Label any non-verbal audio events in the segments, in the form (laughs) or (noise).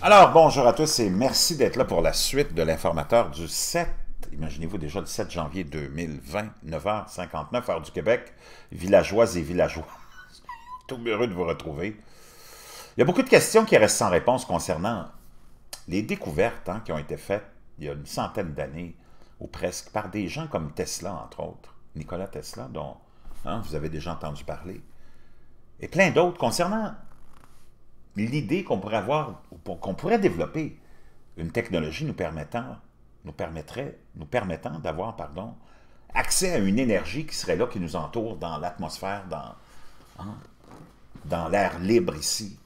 Alors, bonjour à tous et merci d'être là pour la suite de l'informateur du 7, imaginez-vous déjà le 7 janvier 2020, 9h59, heure du Québec, villageoises et villageois. (laughs) Tout heureux de vous retrouver. Il y a beaucoup de questions qui restent sans réponse concernant les découvertes hein, qui ont été faites il y a une centaine d'années, ou presque, par des gens comme Tesla, entre autres, Nicolas Tesla, dont hein, vous avez déjà entendu parler, et plein d'autres concernant l'idée qu'on pourrait avoir, qu'on pourrait développer une technologie nous permettant, nous permettrait, nous permettant d'avoir, pardon, accès à une énergie qui serait là, qui nous entoure dans l'atmosphère, dans, hein, dans l'air libre ici.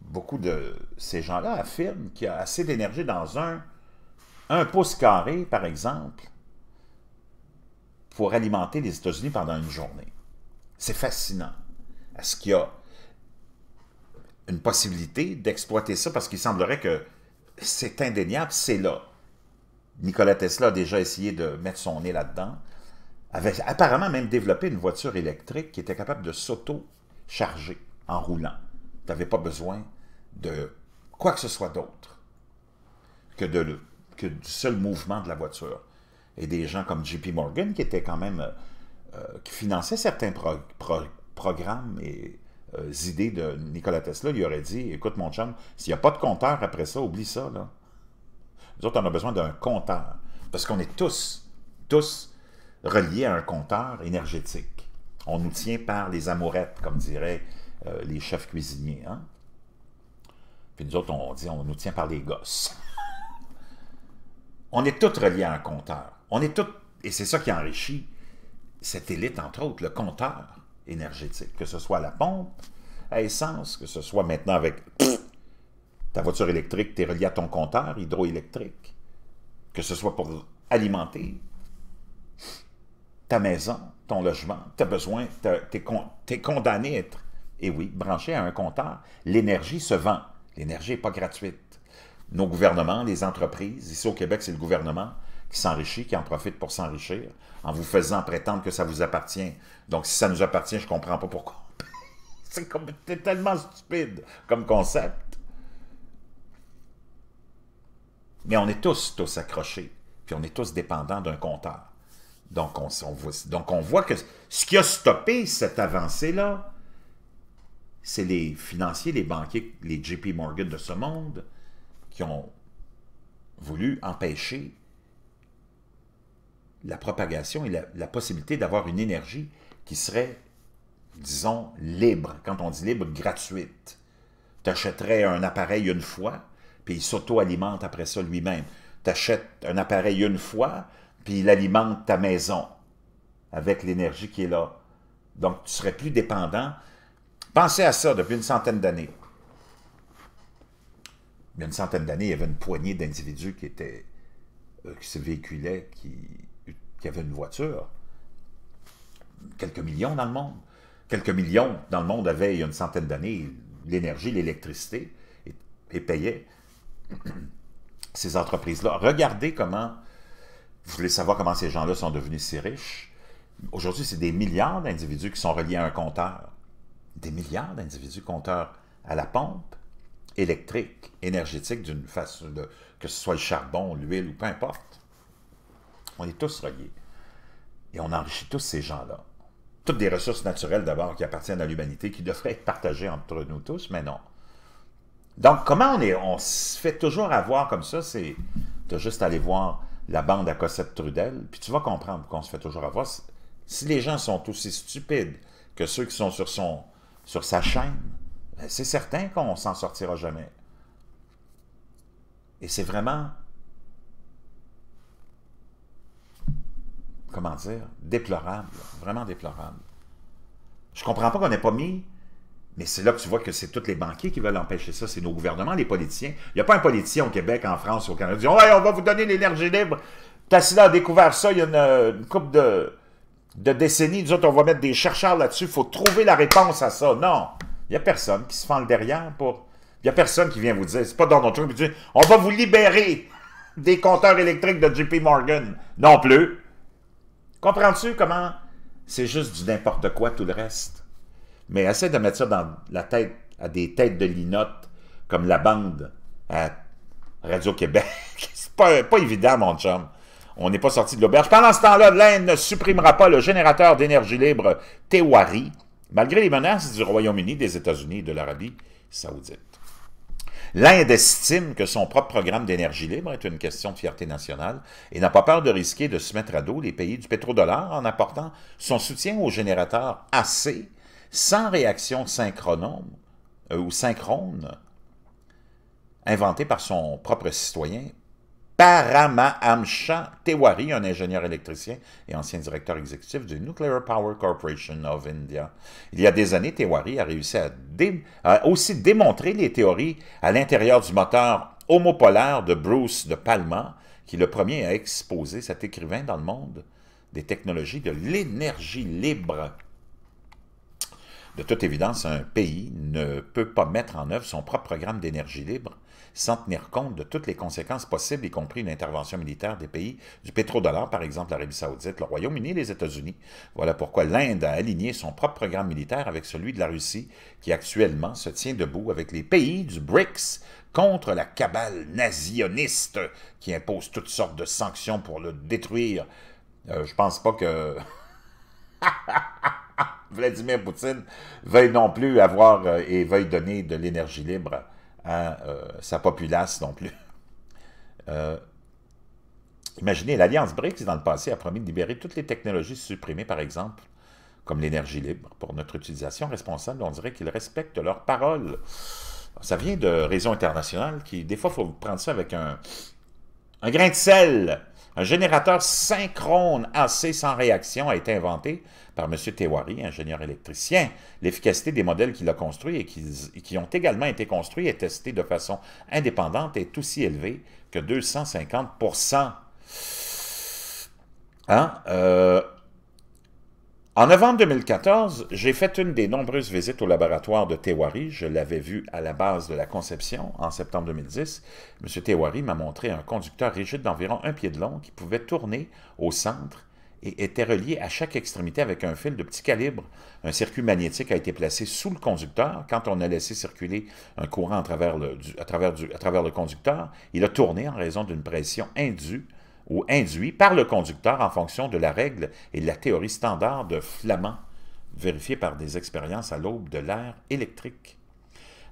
Beaucoup de ces gens-là affirment qu'il y a assez d'énergie dans un, pouce carré, par exemple, pour alimenter les États-Unis pendant une journée. C'est fascinant. Est-ce qu'il y a une possibilité d'exploiter ça parce qu'il semblerait que c'est indéniable, c'est là. Nikola Tesla a déjà essayé de mettre son nez là-dedans, avait apparemment même développé une voiture électrique qui était capable de s'auto-charger en roulant. Tu n'avais pas besoin de quoi que ce soit d'autre que, de, que du seul mouvement de la voiture. Et des gens comme JP Morgan qui était quand même... Euh, euh, qui finançait certains programmes et euh, idées de Nikola Tesla, il aurait dit Écoute, mon chum, s'il n'y a pas de compteur après ça, oublie ça. Nous autres, on a besoin d'un compteur. Parce qu'on est tous, tous reliés à un compteur énergétique. On nous tient par les amourettes, comme diraient euh, les chefs cuisiniers. Hein. Puis nous autres, on dit on nous tient par les gosses. (laughs) on est tous reliés à un compteur. On est tous. Et c'est ça qui enrichit cette élite, entre autres, le compteur énergétique, que ce soit la pompe, à essence, que ce soit maintenant avec (clears throat) ta voiture électrique, tu es relié à ton compteur hydroélectrique, que ce soit pour alimenter ta maison, ton logement, tu as besoin, tu es, condamné à être, et eh oui, branché à un compteur. L'énergie se vend. L'énergie n'est pas gratuite. Nos gouvernements, les entreprises, ici au Québec, c'est le gouvernement qui s'enrichit, qui en profite pour s'enrichir en vous faisant prétendre que ça vous appartient. Donc, si ça nous appartient, je comprends pas pourquoi. (laughs) C'est tellement stupide comme concept. Mais on est tous, tous accrochés. Puis on est tous dépendants d'un compteur. Donc on, on voit, donc, on voit que ce qui a stoppé cette avancée-là, c'est les financiers, les banquiers, les JP Morgan de ce monde qui ont voulu empêcher la propagation et la, possibilité d'avoir une énergie qui serait, disons, libre. Quand on dit libre, gratuite. Tu achèterais un appareil une fois, puis il s'auto-alimente après ça lui-même. Tu achètes un appareil une fois, puis il alimente ta maison avec l'énergie qui est là. Donc, tu serais plus dépendant. Pensez à ça depuis une centaine d'années. Il une centaine d'années, il y avait une poignée d'individus qui étaient, euh, qui se véhiculaient, qui avait une voiture. Quelques millions dans le monde. Quelques millions dans le monde avaient, il y a une centaine d'années, l'énergie, l'électricité, et, payaient (clears throat) ces entreprises-là. Regardez comment, vous voulez savoir comment ces gens-là sont devenus si riches. Aujourd'hui, c'est des milliards d'individus qui sont reliés à un compteur. Des milliards d'individus compteurs à la pompe électrique, énergétique, d'une façon, que ce soit le charbon, l'huile ou peu importe. On est tous reliés. Et on enrichit tous ces gens-là. Toutes des ressources naturelles d'abord qui appartiennent à l'humanité, qui devraient être partagées entre nous tous, mais non. Donc, comment on, est, on se fait toujours avoir comme ça, c'est de juste aller voir la bande à Cossette Trudel, puis tu vas comprendre qu'on se fait toujours avoir. Si les gens sont aussi stupides que ceux qui sont sur, son, sur sa chaîne, ben, c'est certain qu'on s'en sortira jamais. Et c'est vraiment comment dire, déplorable, vraiment déplorable. Je comprends pas qu'on n'ait pas mis, mais c'est là que tu vois que c'est tous les banquiers qui veulent empêcher ça, c'est nos gouvernements, les politiciens. Il n'y a pas un politicien au Québec, en France, au Canada, qui dit Ouais, on va vous donner l'énergie libre. Tassila a découvert ça il y a une, coupe couple de, de, décennies. Nous autres, on va mettre des chercheurs là-dessus. Il faut trouver la réponse à ça. Non. Il n'y a personne qui se fend le derrière pour. Il n'y a personne qui vient vous dire. C'est pas dans notre truc. » On va vous libérer des compteurs électriques de JP Morgan. Non plus. Comprends-tu comment c'est juste du n'importe quoi tout le reste? Mais essaie de mettre ça dans la tête à des têtes de linotte comme la bande à Radio-Québec. (laughs) c'est pas, pas évident, mon chum. On n'est pas sorti de l'auberge. Pendant ce temps-là, l'Inde ne supprimera pas le générateur d'énergie libre Tewari, malgré les menaces du Royaume-Uni, des États-Unis et de l'Arabie saoudite. L'Inde estime que son propre programme d'énergie libre est une question de fierté nationale et n'a pas peur de risquer de se mettre à dos les pays du pétrodollar en apportant son soutien aux générateurs AC sans réaction synchrone euh, ou synchrone inventée par son propre citoyen Paramahamsa Tewari, un ingénieur électricien et ancien directeur exécutif du Nuclear Power Corporation of India. Il y a des années, Tewari a réussi à, à aussi démontrer les théories à l'intérieur du moteur homopolaire de Bruce de Palma, qui est le premier à exposer cet écrivain dans le monde des technologies de l'énergie libre. De toute évidence, un pays ne peut pas mettre en œuvre son propre programme d'énergie libre sans tenir compte de toutes les conséquences possibles, y compris l'intervention militaire des pays du pétrodollar, par exemple l'Arabie saoudite, le Royaume-Uni les États-Unis. Voilà pourquoi l'Inde a aligné son propre programme militaire avec celui de la Russie, qui actuellement se tient debout avec les pays du BRICS, contre la cabale nazioniste qui impose toutes sortes de sanctions pour le détruire. Euh, je pense pas que (laughs) Vladimir Poutine veuille non plus avoir euh, et veuille donner de l'énergie libre à euh, sa populace non plus. Euh, imaginez, l'Alliance BRICS, dans le passé, a promis de libérer toutes les technologies supprimées, par exemple, comme l'énergie libre, pour notre utilisation responsable. On dirait qu'ils respectent leurs parole. Ça vient de Raison internationales qui, des fois, il faut prendre ça avec un, un grain de sel. Un générateur synchrone assez sans réaction a été inventé par M. Tewari, ingénieur électricien. L'efficacité des modèles qu'il a construits et qui, ont également été construits et testés de façon indépendante est aussi élevée que 250 Hein? Euh, en novembre 2014, j'ai fait une des nombreuses visites au laboratoire de Tewari. Je l'avais vu à la base de la conception en septembre 2010. M. Tewari m'a montré un conducteur rigide d'environ un pied de long qui pouvait tourner au centre et était relié à chaque extrémité avec un fil de petit calibre. Un circuit magnétique a été placé sous le conducteur. Quand on a laissé circuler un courant à travers le, à travers le conducteur, il a tourné en raison d'une pression indue ou induit par le conducteur en fonction de la règle et de la théorie standard de Flamand, vérifiée par des expériences à l'aube de l'air électrique.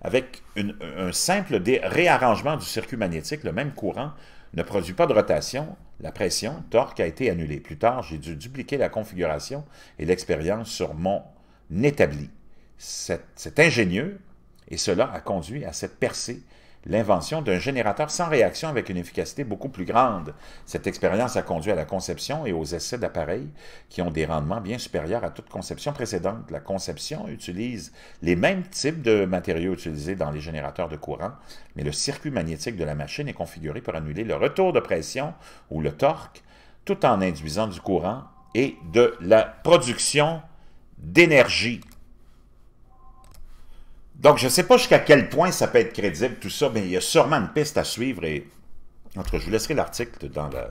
Avec un simple réarrangement du circuit magnétique, le même courant ne produit pas de rotation, la pression, torque a été annulée. Plus tard, j'ai dû dupliquer la configuration et l'expérience sur mon établi. C'est ingénieux et cela a conduit à cette percée l'invention d'un générateur sans réaction avec une efficacité beaucoup plus grande. Cette expérience a conduit à la conception et aux essais d'appareils qui ont des rendements bien supérieurs à toute conception précédente. La conception utilise les mêmes types de matériaux utilisés dans les générateurs de courant, mais le circuit magnétique de la machine est configuré pour annuler le retour de pression ou le torque tout en induisant du courant et de la production d'énergie. Donc, je ne sais pas jusqu'à quel point ça peut être crédible, tout ça, mais il y a sûrement une piste à suivre. Et En tout cas, je vous laisserai l'article dans la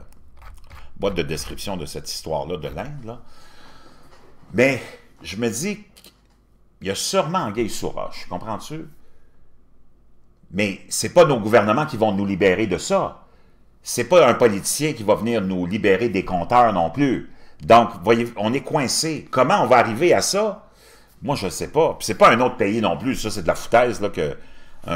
boîte de description de cette histoire-là de l'Inde. Mais je me dis qu'il y a sûrement gay sous roche, comprends-tu? Mais ce n'est pas nos gouvernements qui vont nous libérer de ça. C'est pas un politicien qui va venir nous libérer des compteurs non plus. Donc, voyez, on est coincé. Comment on va arriver à ça? Moi, je ne sais pas. Puis c'est pas un autre pays non plus. Ça, c'est de la foutaise, là,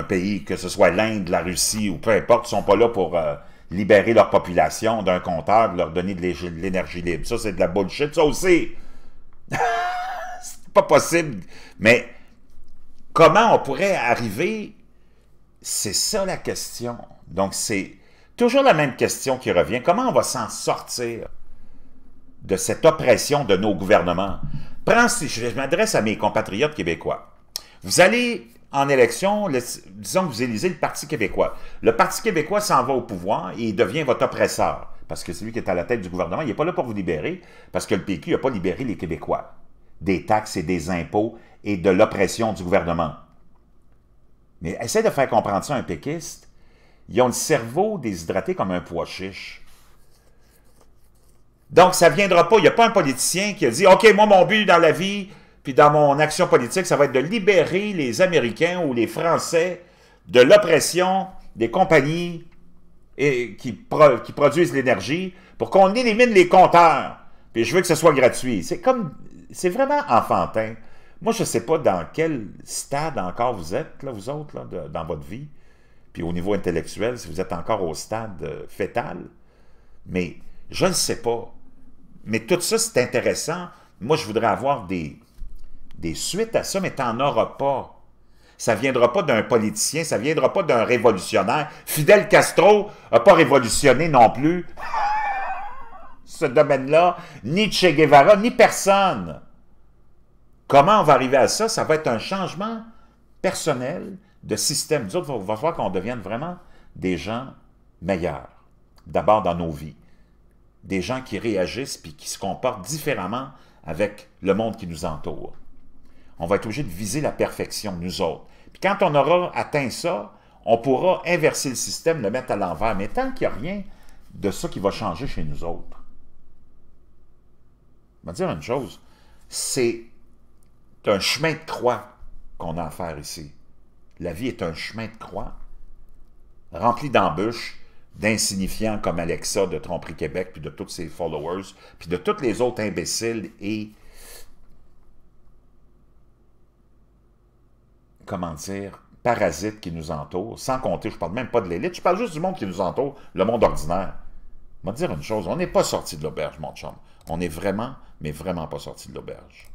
pays, que ce soit l'Inde, la Russie ou peu importe, ne sont pas là pour euh, libérer leur population d'un compteur, leur donner de l'énergie libre. Ça, c'est de la bullshit. Ça aussi, (laughs) c'est pas possible. Mais comment on pourrait arriver? C'est ça la question. Donc, c'est toujours la même question qui revient. Comment on va s'en sortir de cette oppression de nos gouvernements? prends, je m'adresse à mes compatriotes québécois. Vous allez en élection, disons que vous élisez le Parti québécois. Le Parti québécois s'en va au pouvoir et devient votre oppresseur, parce que c'est celui qui est à la tête du gouvernement, il n'est pas là pour vous libérer, parce que le PQ n'a pas libéré les Québécois des taxes et des impôts et de l'oppression du gouvernement. Mais essaie de faire comprendre ça à un péquiste. Ils ont le cerveau déshydraté comme un pois chiche. Donc, ça ne viendra pas. Il n'y a pas un politicien qui a dit, OK, moi, mon but dans la vie, puis dans mon action politique, ça va être de libérer les Américains ou les Français de l'oppression des compagnies et, qui, produisent l'énergie pour qu'on élimine les compteurs. Puis je veux que ce soit gratuit. C'est comme, c'est vraiment enfantin. Moi, je ne sais pas dans quel stade encore vous êtes, là, vous autres, dans votre vie, puis au niveau intellectuel, si vous êtes encore au stade euh, fétal, mais je ne sais pas mais tout ça, c'est intéressant. Moi, je voudrais avoir des, des suites à ça, mais tu n'en auras pas. Ça ne viendra pas d'un politicien, ça ne viendra pas d'un révolutionnaire. Fidel Castro n'a pas révolutionné non plus (laughs) ce domaine-là, ni Che Guevara, ni personne. Comment on va arriver à ça? Ça va être un changement personnel de système. D'autres il va falloir qu'on devienne vraiment des gens meilleurs, d'abord dans nos vies des gens qui réagissent puis qui se comportent différemment avec le monde qui nous entoure. On va être obligé de viser la perfection, nous autres. Puis quand on aura atteint ça, on pourra inverser le système, le mettre à l'envers. Mais tant qu'il n'y a rien de ça qui va changer chez nous autres. Je vais dire une chose, c'est un chemin de croix qu'on a à faire ici. La vie est un chemin de croix rempli d'embûches d'insignifiants comme Alexa de Tromperie Québec, puis de tous ses followers, puis de tous les autres imbéciles et... Comment dire parasites qui nous entourent, sans compter, je parle même pas de l'élite, je parle juste du monde qui nous entoure, le monde ordinaire. On va te dire une chose, on n'est pas sorti de l'auberge, mon chum. On est vraiment, mais vraiment pas sorti de l'auberge.